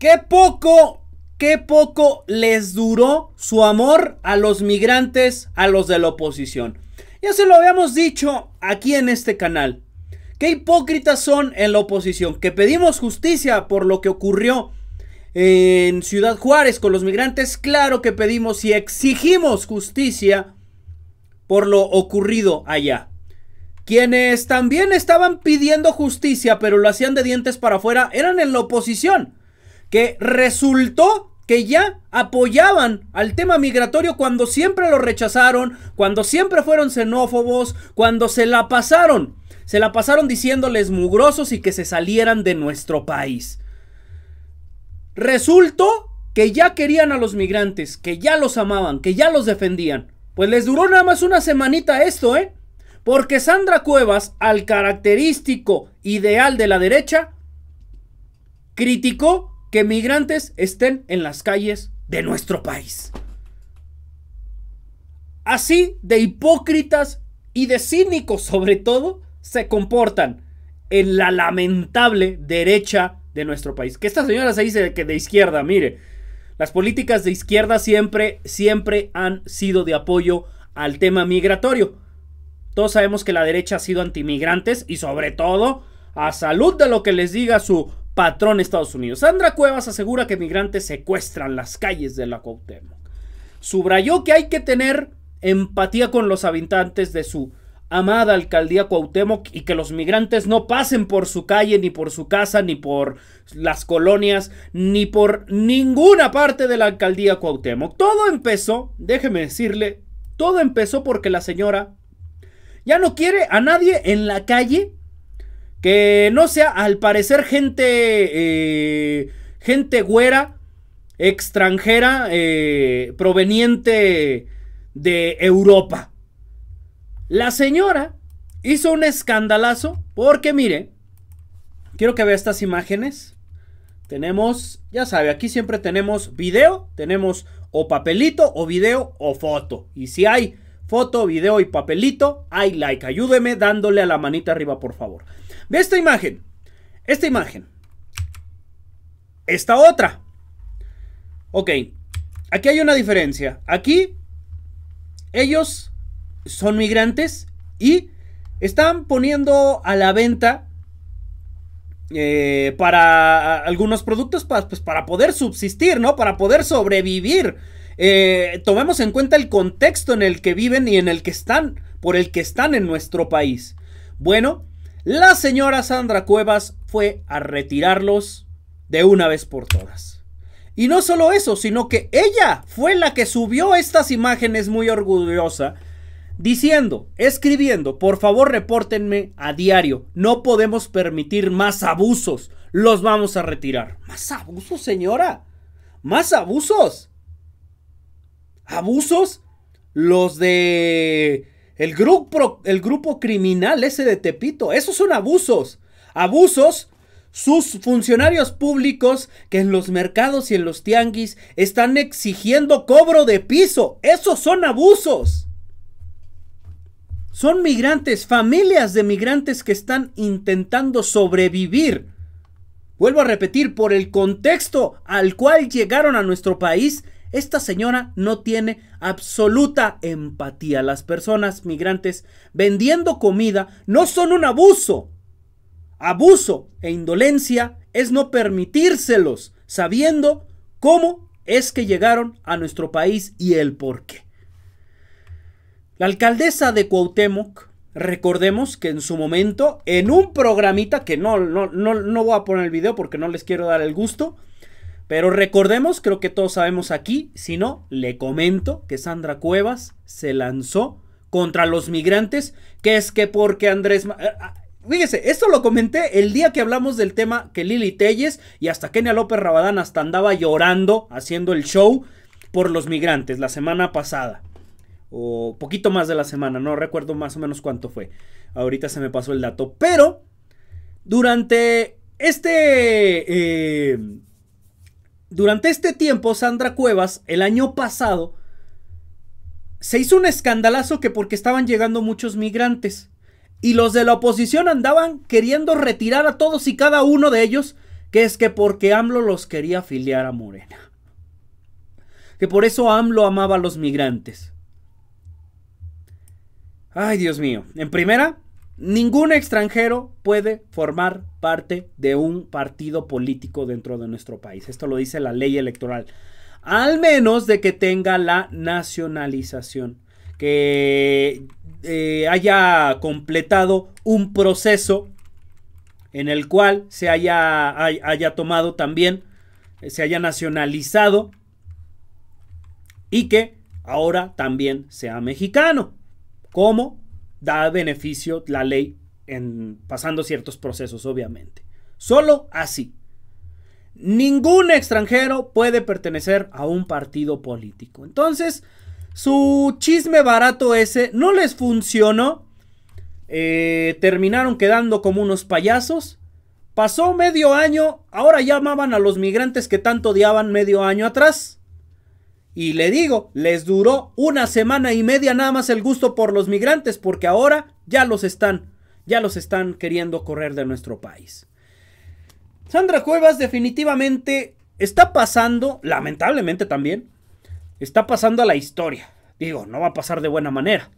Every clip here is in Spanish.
Qué poco, qué poco les duró su amor a los migrantes, a los de la oposición. Ya se lo habíamos dicho aquí en este canal. Qué hipócritas son en la oposición, que pedimos justicia por lo que ocurrió en Ciudad Juárez con los migrantes. Claro que pedimos y exigimos justicia por lo ocurrido allá. Quienes también estaban pidiendo justicia, pero lo hacían de dientes para afuera, eran en la oposición que resultó que ya apoyaban al tema migratorio cuando siempre lo rechazaron, cuando siempre fueron xenófobos, cuando se la pasaron. Se la pasaron diciéndoles mugrosos y que se salieran de nuestro país. Resultó que ya querían a los migrantes, que ya los amaban, que ya los defendían. Pues les duró nada más una semanita esto, ¿eh? Porque Sandra Cuevas, al característico ideal de la derecha, criticó que migrantes estén en las calles de nuestro país. Así de hipócritas y de cínicos sobre todo se comportan en la lamentable derecha de nuestro país. Que esta señora se dice que de izquierda, mire, las políticas de izquierda siempre, siempre han sido de apoyo al tema migratorio. Todos sabemos que la derecha ha sido antimigrantes y sobre todo a salud de lo que les diga su patrón Estados Unidos. Sandra Cuevas asegura que migrantes secuestran las calles de la Cuauhtémoc. Subrayó que hay que tener empatía con los habitantes de su amada alcaldía Cuauhtémoc y que los migrantes no pasen por su calle, ni por su casa, ni por las colonias, ni por ninguna parte de la alcaldía Cuauhtémoc. Todo empezó, déjeme decirle, todo empezó porque la señora ya no quiere a nadie en la calle que no sea, al parecer, gente. Eh, gente güera, extranjera, eh, proveniente de Europa. La señora hizo un escandalazo porque, mire, quiero que vea estas imágenes. Tenemos, ya sabe, aquí siempre tenemos video, tenemos o papelito, o video, o foto. Y si hay Foto, video y papelito. Hay like. Ayúdeme dándole a la manita arriba, por favor. Ve esta imagen. Esta imagen. Esta otra. Ok. Aquí hay una diferencia. Aquí ellos son migrantes y están poniendo a la venta eh, para algunos productos para, pues, para poder subsistir, ¿no? Para poder sobrevivir. Eh, tomemos en cuenta el contexto en el que viven y en el que están, por el que están en nuestro país. Bueno, la señora Sandra Cuevas fue a retirarlos de una vez por todas. Y no solo eso, sino que ella fue la que subió estas imágenes muy orgullosa, diciendo, escribiendo, por favor repórtenme a diario, no podemos permitir más abusos, los vamos a retirar. ¿Más abusos, señora? ¿Más abusos? abusos, los de el grupo, el grupo criminal ese de Tepito, esos son abusos, abusos sus funcionarios públicos que en los mercados y en los tianguis están exigiendo cobro de piso. Esos son abusos. Son migrantes, familias de migrantes que están intentando sobrevivir. Vuelvo a repetir, por el contexto al cual llegaron a nuestro país, esta señora no tiene absoluta empatía. Las personas migrantes vendiendo comida no son un abuso. Abuso e indolencia es no permitírselos sabiendo cómo es que llegaron a nuestro país y el por qué. La alcaldesa de Cuauhtémoc, recordemos que en su momento, en un programita que no, no, no voy a poner el video porque no les quiero dar el gusto, pero recordemos, creo que todos sabemos aquí, si no, le comento que Sandra Cuevas se lanzó contra los migrantes, que es que porque Andrés... Eh, ah, fíjese, esto lo comenté el día que hablamos del tema que Lili Telles y hasta Kenia López Rabadán hasta andaba llorando haciendo el show por los migrantes la semana pasada. O poquito más de la semana, no recuerdo más o menos cuánto fue. Ahorita se me pasó el dato. Pero durante este eh, durante este tiempo, Sandra Cuevas, el año pasado, se hizo un escandalazo que porque estaban llegando muchos migrantes y los de la oposición andaban queriendo retirar a todos y cada uno de ellos, que es que porque AMLO los quería afiliar a Morena. Que por eso AMLO amaba a los migrantes. Ay, Dios mío. En primera, Ningún extranjero puede formar parte de un partido político dentro de nuestro país. Esto lo dice la ley electoral. Al menos de que tenga la nacionalización, que eh, haya completado un proceso en el cual se haya, haya tomado también, eh, se haya nacionalizado y que ahora también sea mexicano, ¿Cómo? da beneficio la ley en pasando ciertos procesos, obviamente. Solo así. Ningún extranjero puede pertenecer a un partido político. Entonces, su chisme barato ese no les funcionó. Eh, terminaron quedando como unos payasos. Pasó medio año, ahora llamaban a los migrantes que tanto odiaban medio año atrás. Y le digo, les duró una semana y media nada más el gusto por los migrantes, porque ahora ya los están, ya los están queriendo correr de nuestro país. Sandra Cuevas definitivamente está pasando, lamentablemente también, está pasando a la historia. Digo, no va a pasar de buena manera.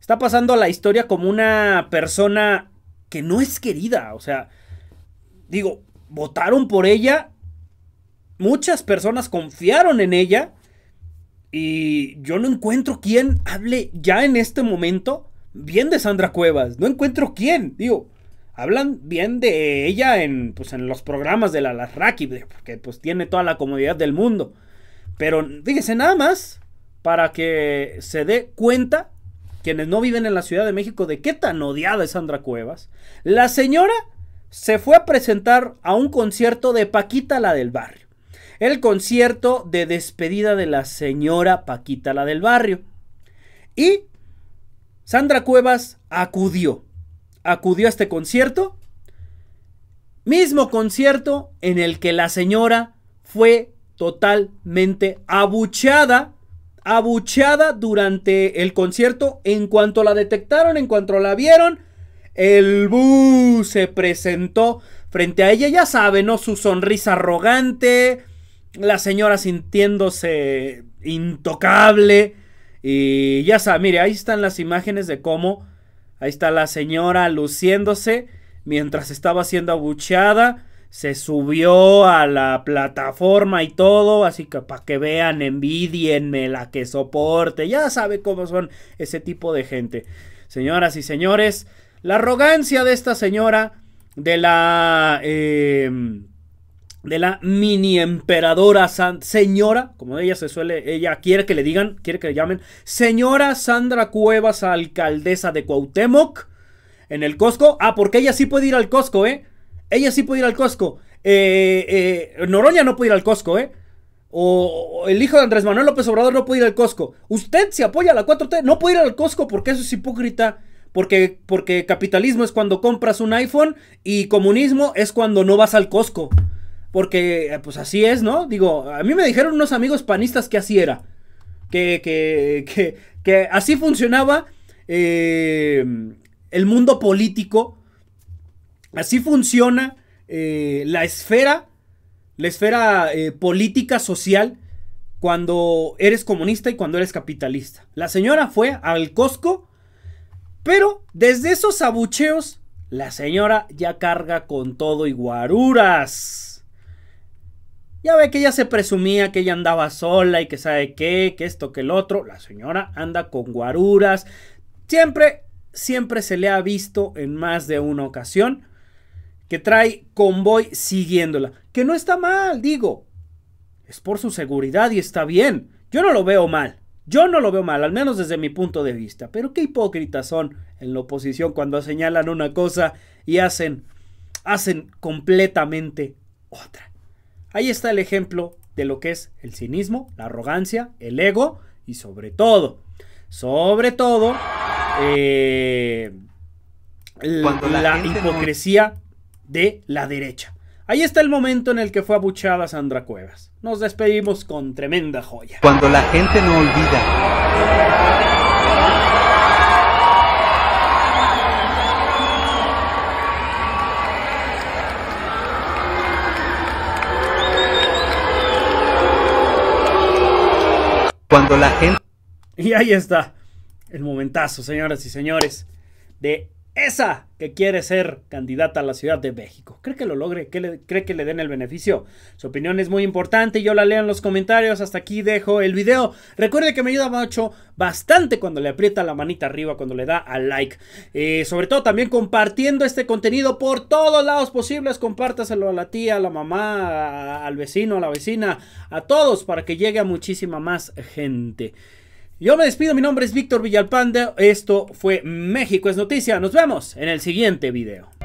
Está pasando a la historia como una persona que no es querida. O sea, digo, votaron por ella, muchas personas confiaron en ella y yo no encuentro quién hable ya en este momento bien de Sandra Cuevas. No encuentro quién. Digo, hablan bien de ella en, pues, en los programas de la Larraqui, porque pues tiene toda la comodidad del mundo. Pero fíjense, nada más para que se dé cuenta quienes no viven en la Ciudad de México de qué tan odiada es Sandra Cuevas. La señora se fue a presentar a un concierto de Paquita la del barrio el concierto de despedida de la señora Paquita, la del barrio. Y Sandra Cuevas acudió, acudió a este concierto, mismo concierto en el que la señora fue totalmente abucheada, abucheada durante el concierto en cuanto la detectaron, en cuanto la vieron. El bu se presentó frente a ella, ya sabe, ¿no? Su sonrisa arrogante, la señora sintiéndose intocable. Y ya sabe, mire, ahí están las imágenes de cómo, ahí está la señora luciéndose mientras estaba siendo abucheada. Se subió a la plataforma y todo, así que para que vean, envidienme la que soporte. Ya sabe cómo son ese tipo de gente. Señoras y señores, la arrogancia de esta señora, de la... Em, de la mini emperadora señora, como ella se suele, ella quiere que le digan, quiere que le llamen, señora Sandra Cuevas, alcaldesa de Cuauhtémoc, en el Costco. Ah, porque ella sí puede ir al Costco, ¿eh? Ella sí puede ir al Costco. Eh, eh Noroña no puede ir al Costco, ¿eh? O, el hijo de Andrés Manuel López Obrador no puede ir al Cosco. Usted se si apoya a la 4T, no puede ir al Costco porque eso es hipócrita. Porque, porque capitalismo es cuando compras un iPhone y comunismo es cuando no vas al Costco. Porque, eh, pues así es, ¿no? Digo, a mí me dijeron unos amigos panistas que así era. Que, que, que, así funcionaba eh, el mundo político. Así funciona eh, la esfera, la esfera política, social, cuando eres comunista y cuando eres capitalista. La señora fue al Costco, pero desde esos abucheos, la señora ya carga con todo y guaruras. Ya ve que ella se presumía que ella andaba sola y que sabe qué, que esto, que el otro. La señora anda con guaruras. Siempre, siempre se le ha visto en más de una ocasión que trae convoy siguiéndola. Que no está mal, digo. Es por su seguridad y está bien. Yo no lo veo mal. Yo no lo veo mal, al menos desde mi punto de vista. Pero qué hipócritas son en la oposición cuando señalan una cosa y hacen, hacen completamente otra. Ahí está el ejemplo de lo que es el cinismo, la arrogancia, el ego y sobre todo, sobre todo, eh, la, hipocresía de la derecha. Ahí está el momento en el que fue abuchada Sandra Cuevas. Nos despedimos con tremenda joya. Cuando la gente no olvida. la gente... Y ahí está el momentazo, señoras y señores, de esa que quiere ser candidata a la Ciudad de México. ¿Cree que lo logre? ¿Cree, le, que le den el beneficio? Su opinión es muy importante, yo la leo en los comentarios, hasta aquí dejo el video. Recuerde que me ayuda mucho, bastante cuando le aprieta la manita arriba, cuando le da al like. Eh, sobre todo también compartiendo este contenido por todos lados posibles, compártaselo a la tía, a la mamá, al vecino, a la vecina, a todos, para que llegue a muchísima más gente. Yo me despido, mi nombre es Víctor Villalpanda, esto fue México es Noticia, nos vemos en el siguiente video.